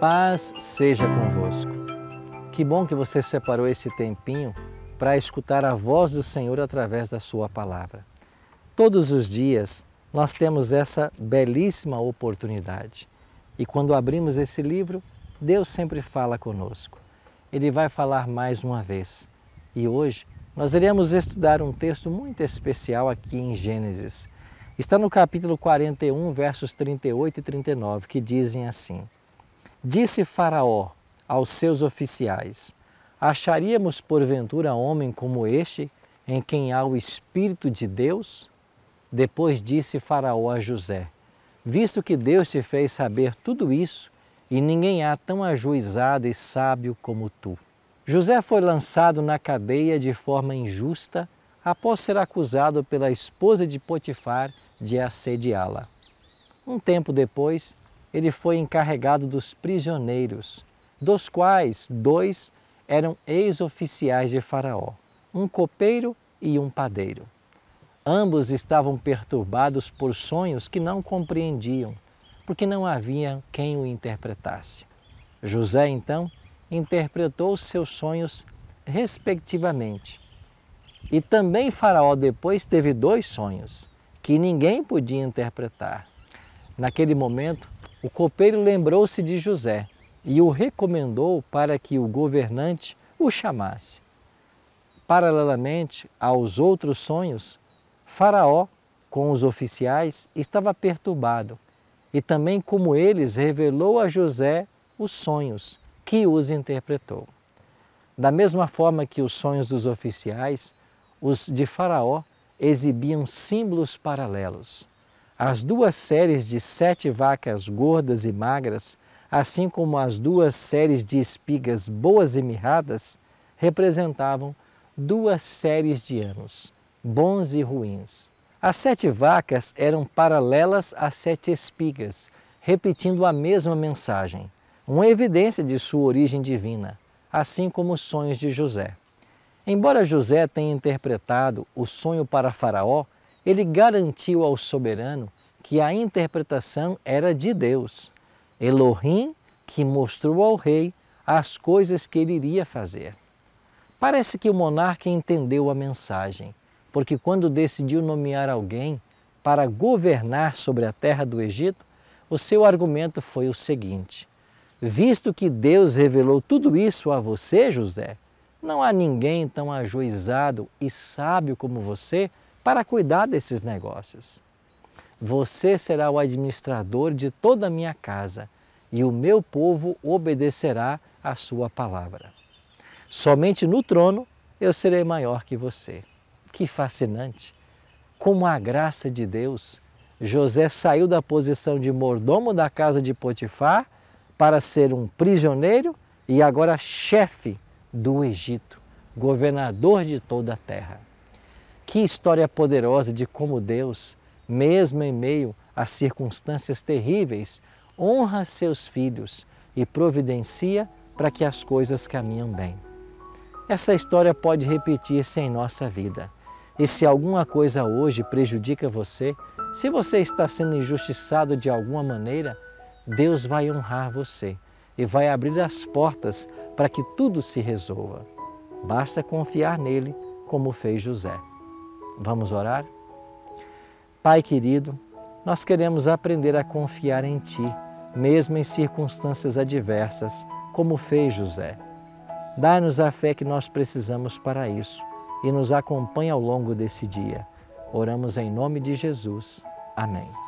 Paz seja convosco. Que bom que você separou esse tempinho para escutar a voz do Senhor através da Sua palavra. Todos os dias nós temos essa belíssima oportunidade e quando abrimos esse livro, Deus sempre fala conosco. Ele vai falar mais uma vez e hoje nós iremos estudar um texto muito especial aqui em Gênesis. Está no capítulo 41, versos 38 e 39, que dizem assim. Disse Faraó aos seus oficiais: Acharíamos porventura homem como este, em quem há o Espírito de Deus? Depois disse Faraó a José: Visto que Deus te fez saber tudo isso, e ninguém há tão ajuizado e sábio como tu. José foi lançado na cadeia de forma injusta após ser acusado pela esposa de Potifar de assediá-la. Um tempo depois, ele foi encarregado dos prisioneiros, dos quais dois eram ex-oficiais de Faraó, um copeiro e um padeiro. Ambos estavam perturbados por sonhos que não compreendiam, porque não havia quem o interpretasse. José, então, interpretou seus sonhos respectivamente. E também Faraó depois teve dois sonhos que ninguém podia interpretar. Naquele momento, o copeiro lembrou-se de José e o recomendou para que o governante o chamasse. Paralelamente aos outros sonhos, Faraó, com os oficiais, estava perturbado e também, como eles, revelou a José os sonhos que os interpretou. Da mesma forma que os sonhos dos oficiais, os de Faraó exibiam símbolos paralelos as duas séries de sete vacas gordas e magras, assim como as duas séries de espigas boas e mirradas, representavam duas séries de anos, bons e ruins. As sete vacas eram paralelas às sete espigas, repetindo a mesma mensagem, uma evidência de sua origem divina, assim como os sonhos de José. Embora José tenha interpretado o sonho para Faraó, ele garantiu ao soberano que a interpretação era de Deus. Elohim que mostrou ao rei as coisas que ele iria fazer. Parece que o monarca entendeu a mensagem, porque quando decidiu nomear alguém para governar sobre a terra do Egito, o seu argumento foi o seguinte: Visto que Deus revelou tudo isso a você, José, não há ninguém tão ajuizado e sábio como você para cuidar desses negócios. Você será o administrador de toda a minha casa, e o meu povo obedecerá a sua palavra. Somente no trono eu serei maior que você. Que fascinante! Como a graça de Deus! José saiu da posição de mordomo da casa de Potifar para ser um prisioneiro e agora chefe do Egito, governador de toda a terra. Que história poderosa de como Deus mesmo em meio a circunstâncias terríveis, honra seus filhos e providencia para que as coisas caminhem bem. Essa história pode repetir-se em nossa vida. E se alguma coisa hoje prejudica você, se você está sendo injustiçado de alguma maneira, Deus vai honrar você e vai abrir as portas para que tudo se resolva. Basta confiar nele, como fez José. Vamos orar? Pai querido, nós queremos aprender a confiar em Ti, mesmo em circunstâncias adversas, como fez José. Dá-nos a fé que nós precisamos para isso e nos acompanha ao longo desse dia. Oramos em nome de Jesus. Amém.